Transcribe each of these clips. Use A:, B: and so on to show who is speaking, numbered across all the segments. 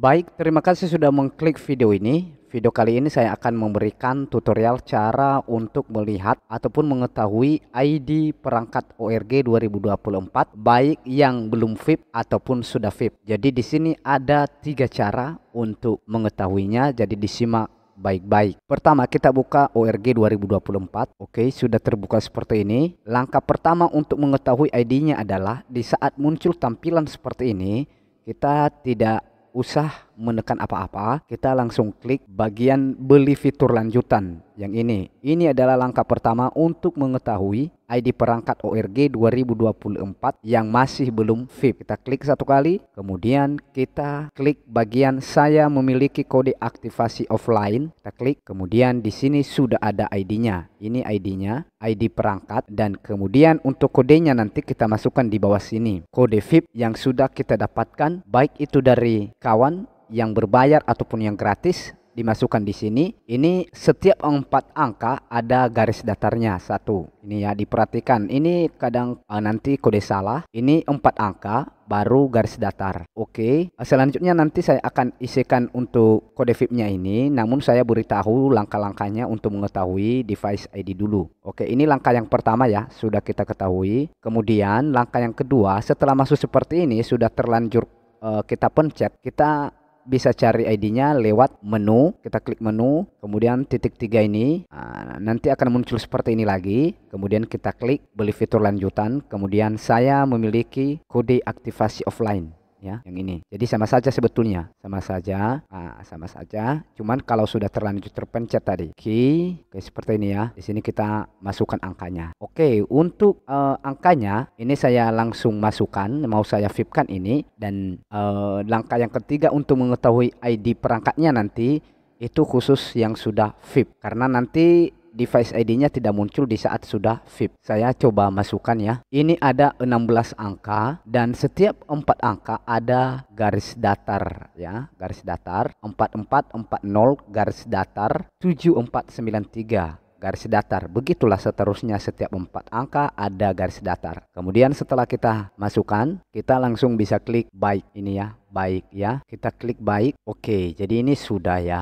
A: Baik, terima kasih sudah mengklik video ini. Video kali ini saya akan memberikan tutorial cara untuk melihat ataupun mengetahui ID perangkat ORG 2024 baik yang belum VIP ataupun sudah VIP. Jadi di sini ada tiga cara untuk mengetahuinya. Jadi disimak baik-baik. Pertama kita buka ORG 2024. Oke, sudah terbuka seperti ini. Langkah pertama untuk mengetahui ID-nya adalah di saat muncul tampilan seperti ini, kita tidak usah menekan apa-apa, kita langsung klik bagian beli fitur lanjutan yang ini. Ini adalah langkah pertama untuk mengetahui ID perangkat ORG 2024 yang masih belum VIP. Kita klik satu kali, kemudian kita klik bagian saya memiliki kode aktivasi offline. Kita klik, kemudian di sini sudah ada ID-nya. Ini ID-nya, ID perangkat dan kemudian untuk kodenya nanti kita masukkan di bawah sini. Kode VIP yang sudah kita dapatkan baik itu dari kawan yang berbayar ataupun yang gratis dimasukkan di sini. Ini setiap empat angka ada garis datarnya satu. Ini ya diperhatikan. Ini kadang uh, nanti kode salah. Ini empat angka baru garis datar. Oke, okay. Eh, selanjutnya nanti saya akan isikan untuk kode VIP-nya ini, namun saya beritahu langkah-langkahnya untuk mengetahui device ID dulu. Oke, okay, ini langkah yang pertama ya, sudah kita ketahui. Kemudian langkah yang kedua, setelah masuk seperti ini sudah terlanjur uh, kita pencet, kita bisa cari ID-nya lewat menu. Kita klik menu, kemudian titik tiga ini. Ah, nanti akan muncul seperti ini lagi. Kemudian kita klik beli fitur lanjutan. Kemudian saya memiliki kode aktivasi offline ya yang ini jadi sama saja sebetulnya sama saja nah, sama saja cuman kalau sudah terlanjur terpencet tadi key oke seperti ini ya di sini kita masukkan angkanya oke untuk uh, angkanya ini saya langsung masukkan mau saya vipkan ini dan uh, langkah yang ketiga untuk mengetahui ID perangkatnya nanti itu khusus yang sudah VIP karena nanti device ID-nya tidak muncul di saat sudah VIP. Saya coba masukkan ya. Ini ada 16 angka dan setiap 4 angka ada garis datar ya, garis datar 4440 garis datar 7493 garis datar. Begitulah seterusnya setiap empat angka ada garis datar. Kemudian setelah kita masukkan, kita langsung bisa klik baik ini ya, baik ya. Kita klik baik. Oke, jadi ini sudah ya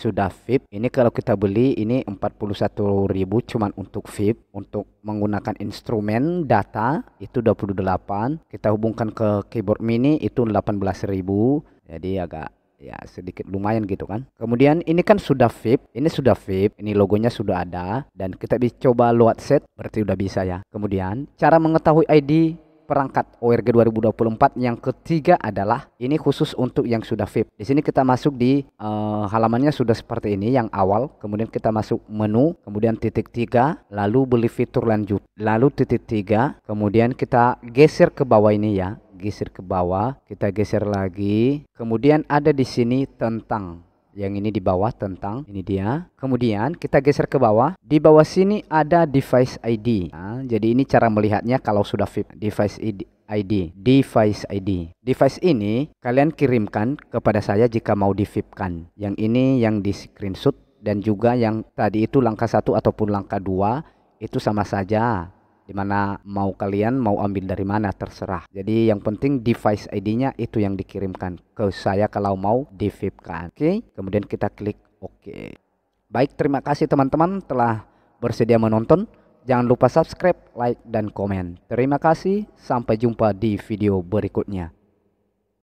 A: sudah VIP. Ini kalau kita beli ini 41.000 cuman untuk VIP, untuk menggunakan instrumen data itu 28, kita hubungkan ke keyboard mini itu 18.000. Jadi agak ya sedikit lumayan gitu kan kemudian ini kan sudah VIP ini sudah VIP ini logonya sudah ada dan kita bisa coba load set berarti udah bisa ya kemudian cara mengetahui ID perangkat ORG 2024 yang ketiga adalah ini khusus untuk yang sudah VIP. Di sini kita masuk di uh, halamannya sudah seperti ini yang awal, kemudian kita masuk menu, kemudian titik tiga, lalu beli fitur lanjut, lalu titik tiga, kemudian kita geser ke bawah ini ya, geser ke bawah, kita geser lagi, kemudian ada di sini tentang yang ini di bawah tentang ini dia kemudian kita geser ke bawah di bawah sini ada device ID nah, jadi ini cara melihatnya kalau sudah VIP device ID ID, device ID. Device ini kalian kirimkan kepada saya jika mau divipkan. Yang ini yang di screenshot dan juga yang tadi itu langkah satu ataupun langkah dua itu sama saja dimana mau kalian mau ambil dari mana terserah jadi yang penting device ID nya itu yang dikirimkan ke saya kalau mau divipkan oke kemudian kita klik oke baik terima kasih teman-teman telah bersedia menonton jangan lupa subscribe like dan komen terima kasih sampai jumpa di video berikutnya